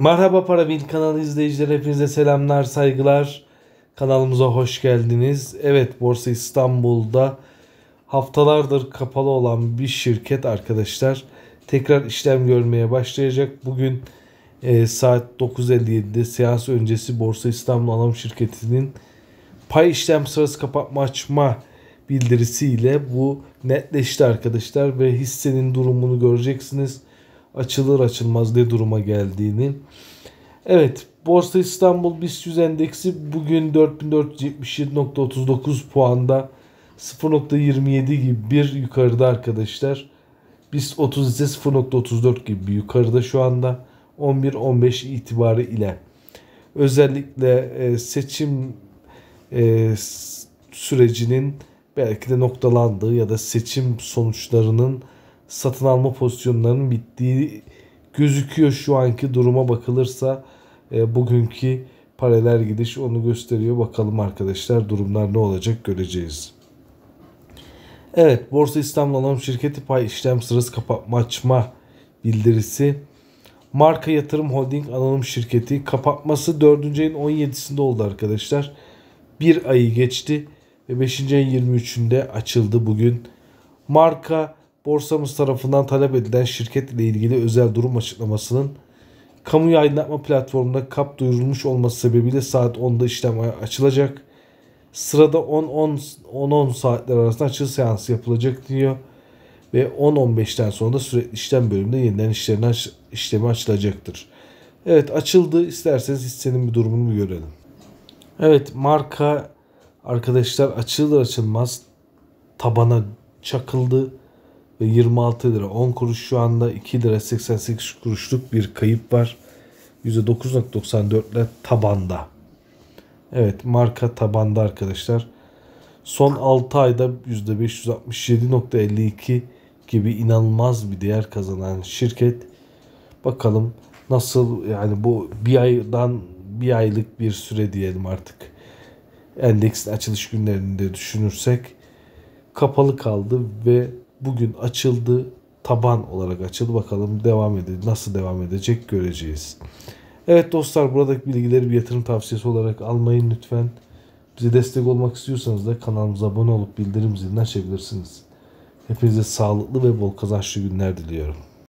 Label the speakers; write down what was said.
Speaker 1: Merhaba Para Bil kanalı izleyiciler hepinize selamlar, saygılar. Kanalımıza hoş geldiniz. Evet Borsa İstanbul'da haftalardır kapalı olan bir şirket arkadaşlar tekrar işlem görmeye başlayacak. Bugün e, saat 9.57'de seans öncesi Borsa İstanbul Anam Şirketi'nin pay işlem sırası kapatma açma bildirisiyle bu netleşti arkadaşlar ve hissenin durumunu göreceksiniz açılır açılmaz ne duruma geldiğini. Evet Borsa İstanbul BIST 100 endeksi bugün 4477.39 puanda 0.27 gibi bir yukarıda arkadaşlar. BIST 30 ise 0.34 gibi bir yukarıda şu anda 11-15 itibarı ile. Özellikle e, seçim e, sürecinin belki de noktalandığı ya da seçim sonuçlarının satın alma pozisyonlarının bittiği gözüküyor şu anki duruma bakılırsa e, bugünkü paralel gidiş onu gösteriyor. Bakalım arkadaşlar durumlar ne olacak göreceğiz. Evet Borsa İstanbul Anonim Şirketi pay işlem sırası kapatma açma bildirisi. Marka Yatırım Holding Anonim Şirketi kapatması 4. ayın 17'sinde oldu arkadaşlar. Bir ayı geçti ve 5. ayın 23'ünde açıldı bugün. Marka borsamız tarafından talep edilen şirketle ilgili özel durum açıklamasının kamu yayınlatma platformunda kap duyurulmuş olması sebebiyle saat 10'da işlem açılacak. Sırada 10-10 saatler arasında açılış seansı yapılacak diyor. Ve 10-15'ten sonra da sürekli işlem bölümünde yeniden işlerini aç, işlemi açılacaktır. Evet açıldı. İsterseniz hissenin bir durumunu bir görelim. Evet marka arkadaşlar açılır açılmaz tabana çakıldı ve 26 lira 10 kuruş şu anda 2 lira 88 kuruşluk bir kayıp var. %9.94 ile tabanda. Evet marka tabanda arkadaşlar. Son 6 ayda %567.52 gibi inanılmaz bir değer kazanan şirket. Bakalım nasıl yani bu bir aydan bir aylık bir süre diyelim artık. Endeksin açılış günlerinde düşünürsek kapalı kaldı ve bugün açıldı. Taban olarak açıldı. Bakalım devam edecek. Nasıl devam edecek göreceğiz. Evet dostlar buradaki bilgileri bir yatırım tavsiyesi olarak almayın lütfen. Bize destek olmak istiyorsanız da kanalımıza abone olup bildirim zilini açabilirsiniz. Hepinize sağlıklı ve bol kazançlı günler diliyorum.